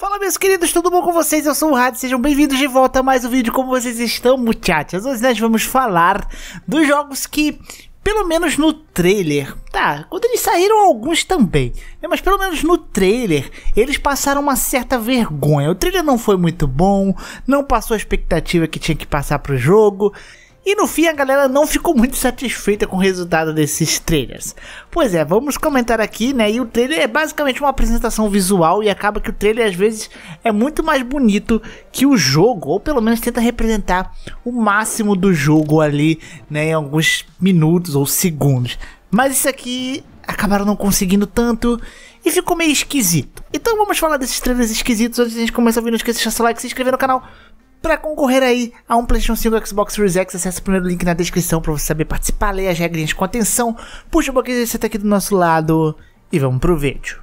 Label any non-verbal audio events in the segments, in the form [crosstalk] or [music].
Fala meus queridos, tudo bom com vocês? Eu sou o Rádio, sejam bem-vindos de volta a mais um vídeo Como vocês estão, muchachas? Hoje nós vamos falar dos jogos que, pelo menos no trailer, tá, quando eles saíram alguns também, né? mas pelo menos no trailer, eles passaram uma certa vergonha. O trailer não foi muito bom, não passou a expectativa que tinha que passar pro jogo... E no fim a galera não ficou muito satisfeita com o resultado desses trailers. Pois é, vamos comentar aqui, né? E o trailer é basicamente uma apresentação visual e acaba que o trailer às vezes é muito mais bonito que o jogo, ou pelo menos tenta representar o máximo do jogo ali, né, em alguns minutos ou segundos. Mas isso aqui acabaram não conseguindo tanto e ficou meio esquisito. Então vamos falar desses trailers esquisitos antes de a gente começar o vídeo. Não esqueça de deixar seu like, se inscrever no canal. Para concorrer aí a um PlayStation 5 Xbox Series X, acesse o primeiro link na descrição para você saber participar, leia as regrinhas com atenção, puxa um pouquinho, você tá aqui do nosso lado e vamos pro vídeo.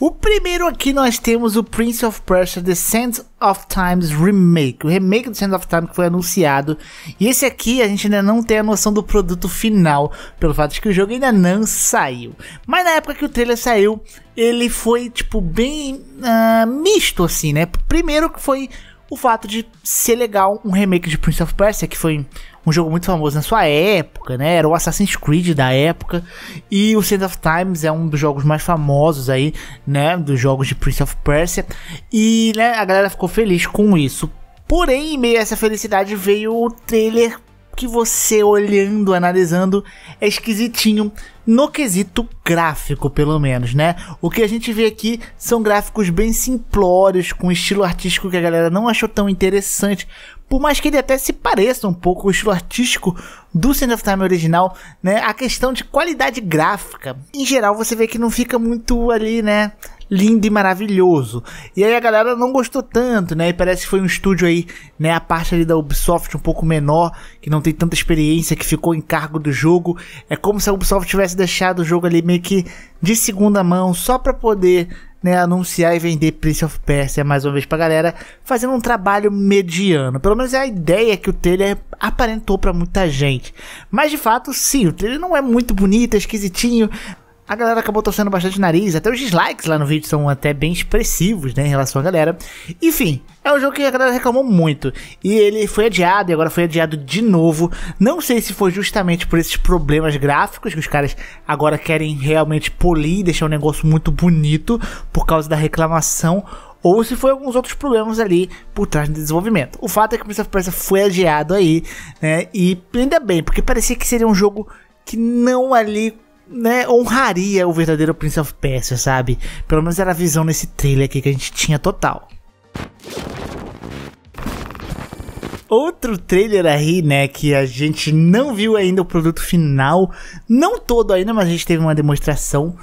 O primeiro aqui nós temos o Prince of Persia The Sands of Times Remake, o remake do Sands of Time que foi anunciado. E esse aqui a gente ainda não tem a noção do produto final, pelo fato de que o jogo ainda não saiu. Mas na época que o trailer saiu, ele foi tipo bem uh, misto assim, né? Primeiro que foi o fato de ser legal um remake de Prince of Persia, que foi um jogo muito famoso na sua época, né? Era o Assassin's Creed da época. E o Sands of Times é um dos jogos mais famosos aí, né? Dos jogos de Prince of Persia. E né, a galera ficou feliz com isso. Porém, em meio a essa felicidade veio o trailer que você olhando, analisando, é esquisitinho no quesito gráfico, pelo menos, né? O que a gente vê aqui são gráficos bem simplórios, com estilo artístico que a galera não achou tão interessante, por mais que ele até se pareça um pouco com o estilo artístico do Sand of Time original, né? A questão de qualidade gráfica, em geral, você vê que não fica muito ali, né? Lindo e maravilhoso. E aí a galera não gostou tanto, né? E parece que foi um estúdio aí, né? A parte ali da Ubisoft um pouco menor, que não tem tanta experiência, que ficou em cargo do jogo. É como se a Ubisoft tivesse deixado o jogo ali meio que de segunda mão, só para poder né, anunciar e vender Prince of Persia mais uma vez pra galera, fazendo um trabalho mediano. Pelo menos é a ideia que o trailer aparentou para muita gente. Mas de fato, sim, o trailer não é muito bonito, é esquisitinho, a galera acabou torcendo bastante o nariz. Até os dislikes lá no vídeo são até bem expressivos, né, em relação à galera. Enfim, é um jogo que a galera reclamou muito. E ele foi adiado, e agora foi adiado de novo. Não sei se foi justamente por esses problemas gráficos, que os caras agora querem realmente polir, deixar um negócio muito bonito, por causa da reclamação ou se foi alguns outros problemas ali por trás do desenvolvimento. O fato é que o Prince of Persia foi adiado aí, né? E ainda bem, porque parecia que seria um jogo que não ali né, honraria o verdadeiro Prince of Persia, sabe? Pelo menos era a visão nesse trailer aqui que a gente tinha total. Outro trailer aí, né, que a gente não viu ainda o produto final, não todo ainda, mas a gente teve uma demonstração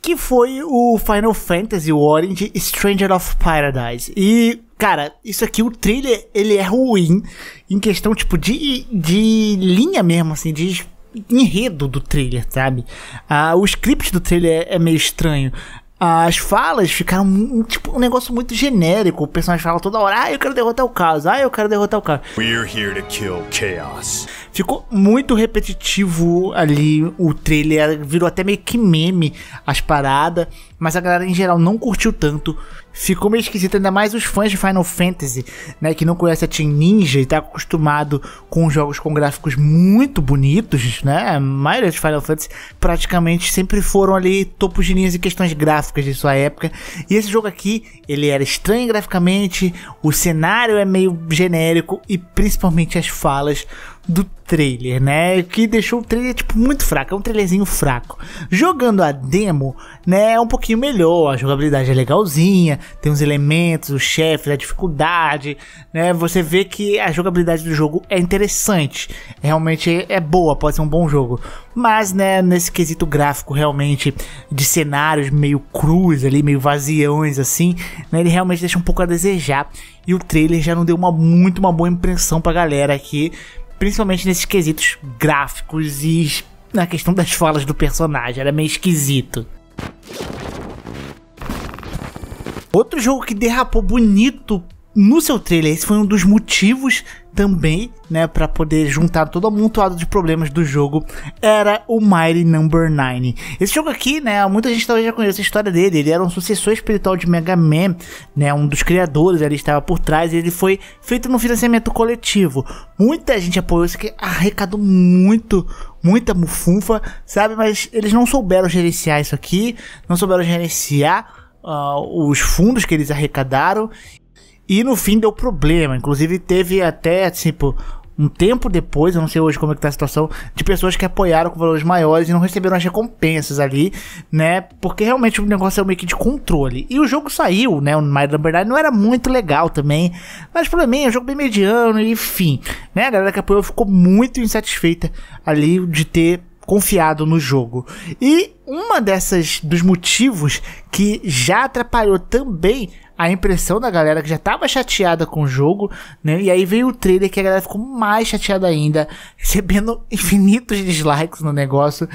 que foi o Final Fantasy Orange Stranger of Paradise. E, cara, isso aqui, o trailer, ele é ruim em questão, tipo, de, de linha mesmo, assim, de enredo do trailer, sabe? Ah, o script do trailer é, é meio estranho. Ah, as falas ficaram tipo um negócio muito genérico. O personagem fala toda hora: "Ah, eu quero derrotar o caos. Ah, eu quero derrotar o caos." We're here to kill chaos. Ficou muito repetitivo ali o trailer, virou até meio que meme as paradas, mas a galera em geral não curtiu tanto ficou meio esquisito, ainda mais os fãs de Final Fantasy, né, que não conhece a Team Ninja e tá acostumado com jogos com gráficos muito bonitos, né, a maioria de Final Fantasy praticamente sempre foram ali topos de linhas e questões gráficas de sua época, e esse jogo aqui, ele era estranho graficamente, o cenário é meio genérico e principalmente as falas do trailer, né? Que deixou o trailer tipo muito fraco, é um trailerzinho fraco. Jogando a demo, né, é um pouquinho melhor, a jogabilidade é legalzinha, tem uns elementos, o chefe, né, a dificuldade, né? Você vê que a jogabilidade do jogo é interessante, realmente é boa, pode ser um bom jogo. Mas, né, nesse quesito gráfico realmente de cenários meio cruz, ali, meio vaziões assim, né, ele realmente deixa um pouco a desejar. E o trailer já não deu uma muito uma boa impressão pra galera aqui principalmente nesses quesitos gráficos e na questão das falas do personagem, era meio esquisito. Outro jogo que derrapou bonito no seu trailer, esse foi um dos motivos também, né, para poder juntar todo amontoado de problemas do jogo, era o Mighty Number 9. Esse jogo aqui, né, muita gente talvez já conheça a história dele, ele era um sucessor espiritual de Mega Man, né, um dos criadores ali estava por trás, ele foi feito no financiamento coletivo. Muita gente apoiou isso que arrecadou muito, muita mufunfa, sabe, mas eles não souberam gerenciar isso aqui, não souberam gerenciar Uh, os fundos que eles arrecadaram e no fim deu problema. Inclusive teve até, tipo, um tempo depois, eu não sei hoje como é que tá a situação, de pessoas que apoiaram com valores maiores e não receberam as recompensas ali, né? Porque realmente o negócio é meio que de controle. E o jogo saiu, né? O My Number 9 não era muito legal também, mas o mim é, é um jogo bem mediano, enfim, né? A galera que apoiou ficou muito insatisfeita ali de ter confiado no jogo. E uma dessas dos motivos que já atrapalhou também a impressão da galera que já tava chateada com o jogo, né? E aí veio o trailer que a galera ficou mais chateada ainda, recebendo [laughs] infinitos dislikes no negócio.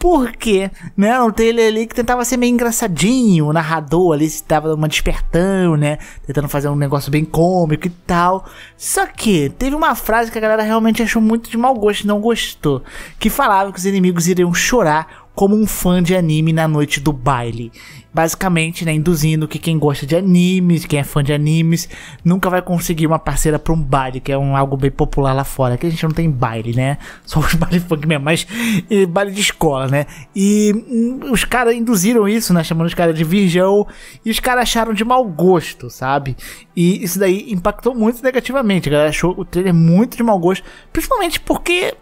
Porque, né, um trailer ali que tentava ser meio engraçadinho, o narrador ali se tava uma despertão, né, tentando fazer um negócio bem cômico e tal. Só que teve uma frase que a galera realmente achou muito de mau gosto, não gostou, que falava que os inimigos iriam chorar como um fã de anime na noite do baile. Basicamente, né, induzindo que quem gosta de animes, quem é fã de animes, nunca vai conseguir uma parceira para um baile, que é um, algo bem popular lá fora. Que a gente não tem baile, né? [laughs] Só os baile funk mesmo, mas e, baile de escola, né? E um, os caras induziram isso, né? Chamando os caras de virgão, e os caras acharam de mau gosto, sabe? E isso daí impactou muito negativamente. A galera achou o trailer muito de mau gosto, principalmente porque,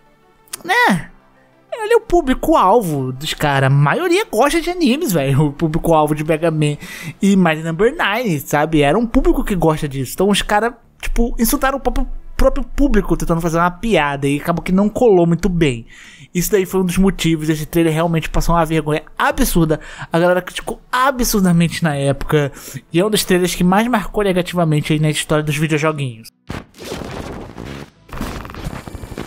né? Ele é o público-alvo dos caras. A maioria gosta de animes, velho. O público-alvo de Mega Man e Mighty Number 9, sabe? Era um público que gosta disso. Então os caras, tipo, insultaram o próprio, próprio público tentando fazer uma piada e acabou que não colou muito bem. Isso daí foi um dos motivos. Esse trailer realmente passou uma vergonha absurda. A galera criticou absurdamente na época. E é um dos trailers que mais marcou negativamente aí na história dos videojoguinhos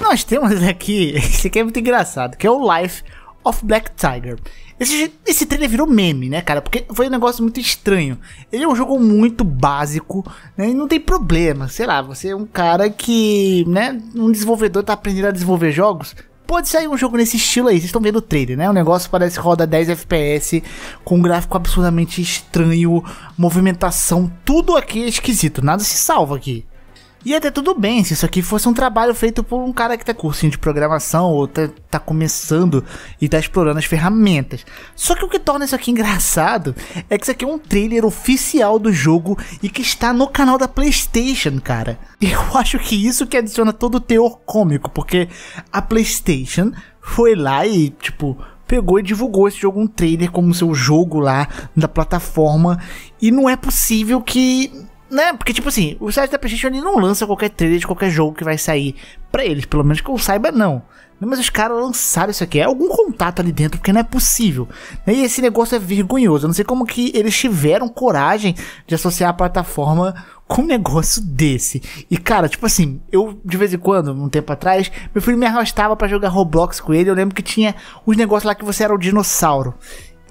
nós temos [laughs] aqui, esse aqui é muito engraçado, que é o Life of Black Tiger. Esse, esse trailer virou meme, né, cara? Porque foi um negócio muito estranho. Ele é um jogo muito básico, né? E não tem problema, sei lá, você é um cara que, né, um desenvolvedor tá aprendendo a desenvolver jogos. Pode sair um jogo nesse estilo aí, vocês estão vendo o trailer, né? O negócio parece roda 10 FPS, com um gráfico absurdamente estranho, movimentação, tudo aqui é esquisito, nada se salva aqui. E até tudo bem se isso aqui fosse um trabalho feito por um cara que tá cursinho de programação ou tá, tá, começando e tá explorando as ferramentas. Só que o que torna isso aqui engraçado é que isso aqui é um trailer oficial do jogo e que está no canal da PlayStation, cara. Eu [laughs] acho que isso que adiciona todo o teor cômico, porque a PlayStation foi lá e, tipo, pegou e divulgou esse jogo, um trailer como seu jogo lá da plataforma. E não é possível que né? Porque, tipo assim, o site da PlayStation ele não lança qualquer trailer de qualquer jogo que vai sair pra eles, pelo menos que eu saiba, não. Mas os caras lançaram isso aqui. É algum contato ali dentro, porque não é possível. E esse negócio é vergonhoso. Eu não sei como que eles tiveram coragem de associar a plataforma com um negócio desse. E cara, tipo assim, eu de vez em quando, um tempo atrás, meu filho me arrastava para jogar Roblox com ele. Eu lembro que tinha uns negócios lá que você era o dinossauro.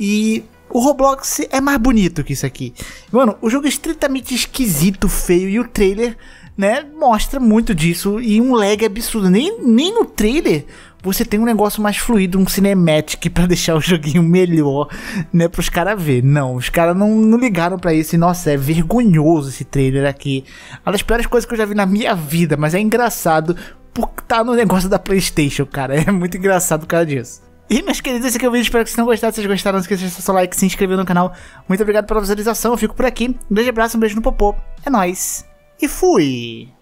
E o Roblox é mais bonito que isso aqui. Mano, o jogo é estritamente esquisito, feio e o trailer, né, mostra muito disso e um lag absurdo. Nem, nem no trailer você tem um negócio mais fluido, um cinematic para [laughs] deixar o joguinho melhor, né, para os caras ver. Não, os caras não, não ligaram para isso. E, nossa, é vergonhoso esse trailer aqui. Uma das piores coisas que eu já vi na minha vida, mas é engraçado por estar tá no negócio da PlayStation, cara. [laughs] É muito engraçado por causa disso. E, meus queridos, esse aqui é o vídeo. Espero que vocês tenham gostado. Se vocês gostaram, não esqueça de deixar seu like, se inscrever no canal. Muito obrigado pela visualização. Eu fico por aqui. Um grande abraço, um beijo no popô. É nóis. E fui!